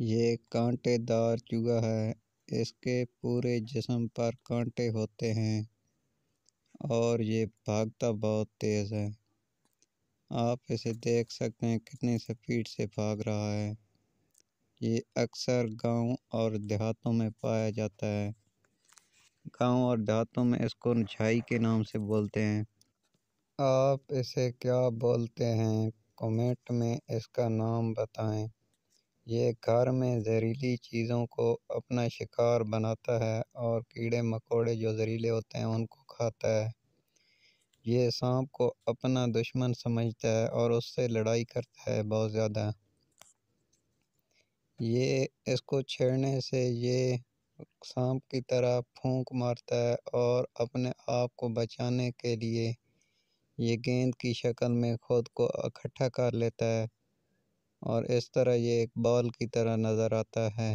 ये कांटेदार चूहा है इसके पूरे जिसम पर कांटे होते हैं और ये भागता बहुत तेज़ है आप इसे देख सकते हैं कितनी स्पीड से भाग रहा है ये अक्सर गांव और देहातों में पाया जाता है गांव और देहातों में इसको नछाई के नाम से बोलते हैं आप इसे क्या बोलते हैं कमेंट में इसका नाम बताएं ये घर में जहरीली चीज़ों को अपना शिकार बनाता है और कीड़े मकोड़े जो जहरीले होते हैं उनको खाता है ये सांप को अपना दुश्मन समझता है और उससे लड़ाई करता है बहुत ज़्यादा ये इसको छेड़ने से ये सांप की तरह फूंक मारता है और अपने आप को बचाने के लिए ये गेंद की शक्ल में खुद को इकट्ठा कर लेता है और इस तरह ये एक बॉल की तरह नजर आता है।